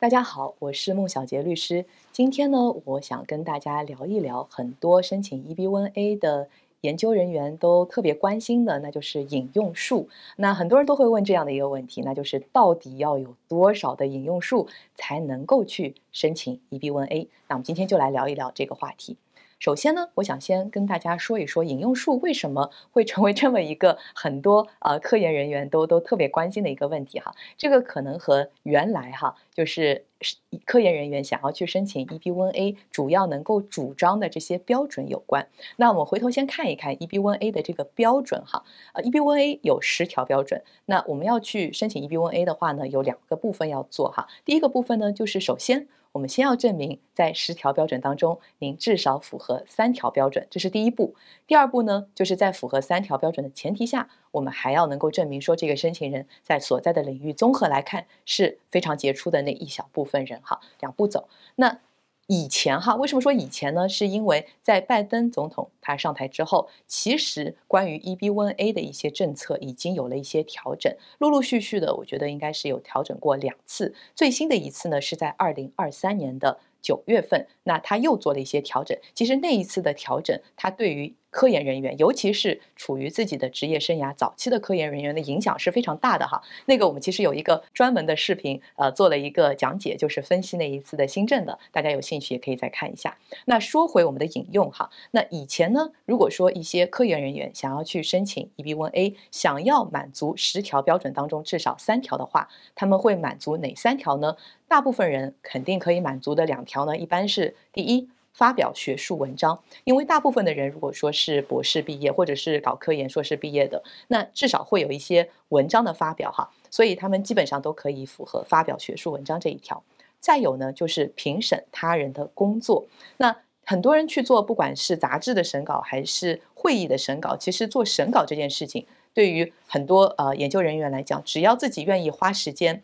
大家好，我是孟小杰律师。今天呢，我想跟大家聊一聊很多申请 EB1A 的研究人员都特别关心的，那就是引用数。那很多人都会问这样的一个问题，那就是到底要有多少的引用数才能够去申请 EB1A？那我们今天就来聊一聊这个话题。首先呢，我想先跟大家说一说引用术为什么会成为这么一个很多呃科研人员都都特别关心的一个问题哈。这个可能和原来哈就是科研人员想要去申请 e b 1 a 主要能够主张的这些标准有关。那我们回头先看一看 e b 1 a 的这个标准哈。呃，e b 1 a 有十条标准。那我们要去申请 e b 1 a 的话呢，有两个部分要做哈。第一个部分呢，就是首先。我们先要证明，在十条标准当中，您至少符合三条标准，这是第一步。第二步呢，就是在符合三条标准的前提下，我们还要能够证明说，这个申请人在所在的领域综合来看是非常杰出的那一小部分人。哈，两步走。那。以前哈，为什么说以前呢？是因为在拜登总统他上台之后，其实关于 EB1A 的一些政策已经有了一些调整，陆陆续续的，我觉得应该是有调整过两次。最新的一次呢，是在二零二三年的。九月份，那他又做了一些调整。其实那一次的调整，他对于科研人员，尤其是处于自己的职业生涯早期的科研人员的影响是非常大的哈。那个我们其实有一个专门的视频，呃，做了一个讲解，就是分析那一次的新政的，大家有兴趣也可以再看一下。那说回我们的引用哈，那以前呢，如果说一些科研人员想要去申请 EB1A，想要满足十条标准当中至少三条的话，他们会满足哪三条呢？大部分人肯定可以满足的两条。条呢，一般是第一，发表学术文章，因为大部分的人如果说是博士毕业，或者是搞科研硕士毕业的，那至少会有一些文章的发表哈，所以他们基本上都可以符合发表学术文章这一条。再有呢，就是评审他人的工作。那很多人去做，不管是杂志的审稿，还是会议的审稿，其实做审稿这件事情，对于很多呃研究人员来讲，只要自己愿意花时间。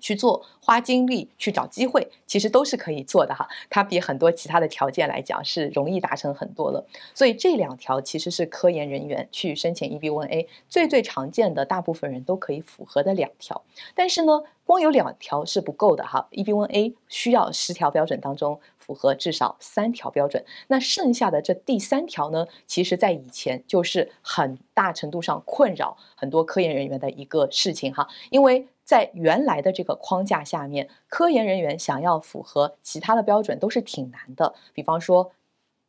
去做花精力去找机会，其实都是可以做的哈。它比很多其他的条件来讲是容易达成很多了。所以这两条其实是科研人员去申请 EB-1A 最最常见的，大部分人都可以符合的两条。但是呢，光有两条是不够的哈。EB-1A 需要十条标准当中符合至少三条标准。那剩下的这第三条呢，其实在以前就是很大程度上困扰很多科研人员的一个事情哈，因为。在原来的这个框架下面，科研人员想要符合其他的标准都是挺难的。比方说，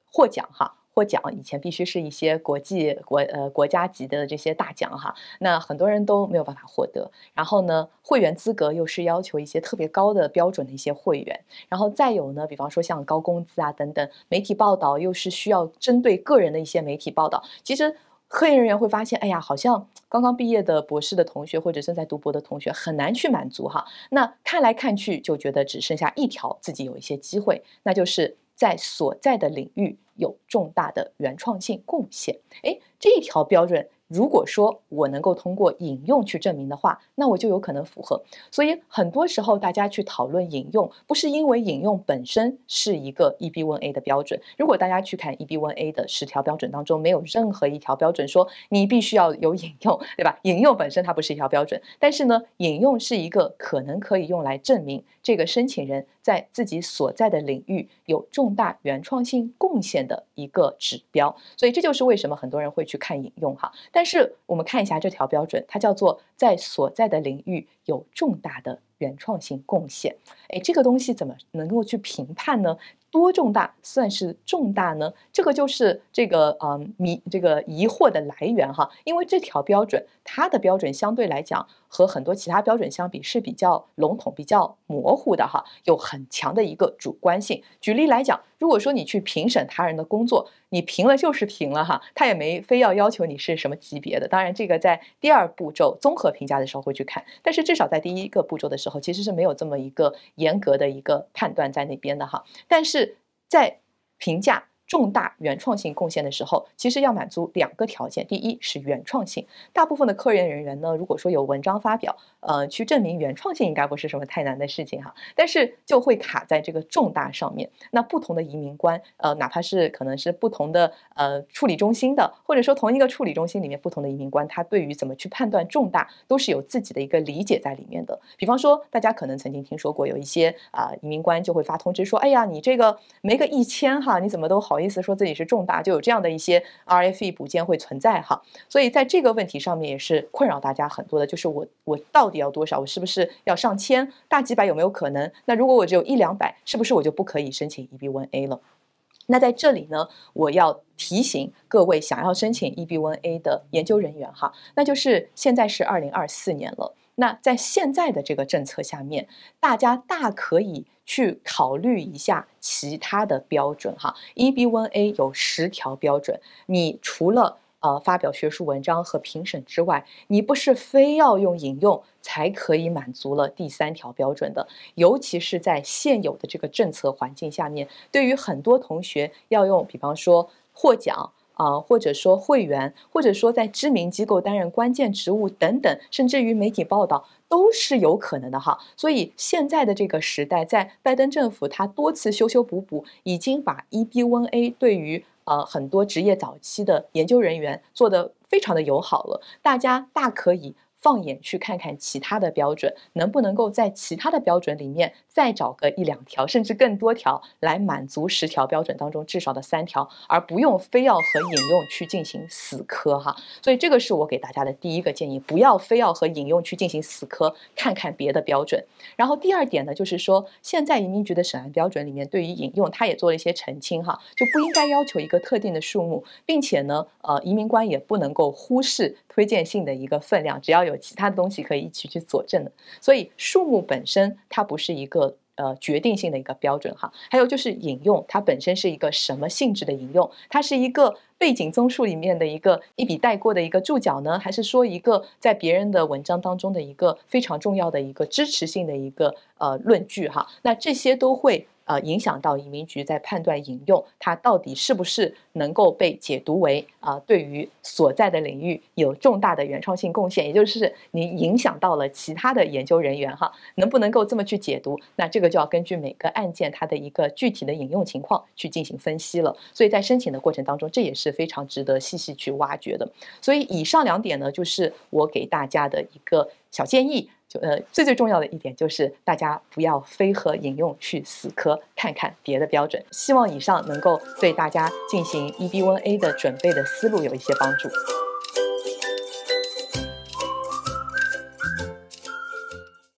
获奖哈，获奖以前必须是一些国际国呃国家级的这些大奖哈，那很多人都没有办法获得。然后呢，会员资格又是要求一些特别高的标准的一些会员。然后再有呢，比方说像高工资啊等等，媒体报道又是需要针对个人的一些媒体报道。其实。科研人员会发现，哎呀，好像刚刚毕业的博士的同学或者正在读博的同学很难去满足哈。那看来看去就觉得只剩下一条，自己有一些机会，那就是在所在的领域有重大的原创性贡献。哎，这一条标准。如果说我能够通过引用去证明的话，那我就有可能符合。所以很多时候大家去讨论引用，不是因为引用本身是一个 E B one A 的标准。如果大家去看 E B one A 的十条标准当中，没有任何一条标准说你必须要有引用，对吧？引用本身它不是一条标准，但是呢，引用是一个可能可以用来证明这个申请人。在自己所在的领域有重大原创性贡献的一个指标，所以这就是为什么很多人会去看引用哈。但是我们看一下这条标准，它叫做在所在的领域。有重大的原创性贡献，哎，这个东西怎么能够去评判呢？多重大算是重大呢？这个就是这个嗯迷这个疑惑的来源哈，因为这条标准它的标准相对来讲和很多其他标准相比是比较笼统、比较模糊的哈，有很强的一个主观性。举例来讲。如果说你去评审他人的工作，你评了就是评了哈，他也没非要要求你是什么级别的。当然，这个在第二步骤综合评价的时候会去看，但是至少在第一个步骤的时候，其实是没有这么一个严格的一个判断在那边的哈。但是在评价。重大原创性贡献的时候，其实要满足两个条件：第一是原创性。大部分的科研人员呢，如果说有文章发表，呃，去证明原创性应该不是什么太难的事情哈。但是就会卡在这个重大上面。那不同的移民官，呃，哪怕是可能是不同的呃处理中心的，或者说同一个处理中心里面不同的移民官，他对于怎么去判断重大，都是有自己的一个理解在里面的。比方说，大家可能曾经听说过有一些啊移民官就会发通知说：“哎呀，你这个没个一千哈，你怎么都好。”意思说自己是重大，就有这样的一些 R F E 补件会存在哈，所以在这个问题上面也是困扰大家很多的，就是我我到底要多少？我是不是要上千？大几百有没有可能？那如果我只有一两百，是不是我就不可以申请 E B One A 了？那在这里呢，我要提醒各位想要申请 E B One A 的研究人员哈，那就是现在是二零二四年了。那在现在的这个政策下面，大家大可以去考虑一下其他的标准哈。EB1A 有十条标准，你除了呃发表学术文章和评审之外，你不是非要用引用才可以满足了第三条标准的。尤其是在现有的这个政策环境下面，对于很多同学要用，比方说获奖。啊，或者说会员，或者说在知名机构担任关键职务等等，甚至于媒体报道都是有可能的哈。所以现在的这个时代，在拜登政府他多次修修补补，已经把 EB1A 对于呃很多职业早期的研究人员做的非常的友好了，大家大可以。放眼去看看其他的标准，能不能够在其他的标准里面再找个一两条，甚至更多条来满足十条标准当中至少的三条，而不用非要和引用去进行死磕哈。所以这个是我给大家的第一个建议，不要非要和引用去进行死磕，看看别的标准。然后第二点呢，就是说现在移民局的审案标准里面对于引用，他也做了一些澄清哈，就不应该要求一个特定的数目，并且呢，呃，移民官也不能够忽视推荐性的一个分量，只要有。有其他的东西可以一起去佐证的，所以数目本身它不是一个呃决定性的一个标准哈。还有就是引用，它本身是一个什么性质的引用？它是一个背景综述里面的一个一笔带过的一个注脚呢，还是说一个在别人的文章当中的一个非常重要的一个支持性的一个呃论据哈？那这些都会。呃，影响到移民局在判断引用，它到底是不是能够被解读为啊，对于所在的领域有重大的原创性贡献，也就是你影响到了其他的研究人员哈，能不能够这么去解读？那这个就要根据每个案件它的一个具体的引用情况去进行分析了。所以在申请的过程当中，这也是非常值得细细去挖掘的。所以以上两点呢，就是我给大家的一个小建议。就呃，最最重要的一点就是，大家不要非鹤引用去死磕，看看别的标准。希望以上能够对大家进行 E B n A 的准备的思路有一些帮助。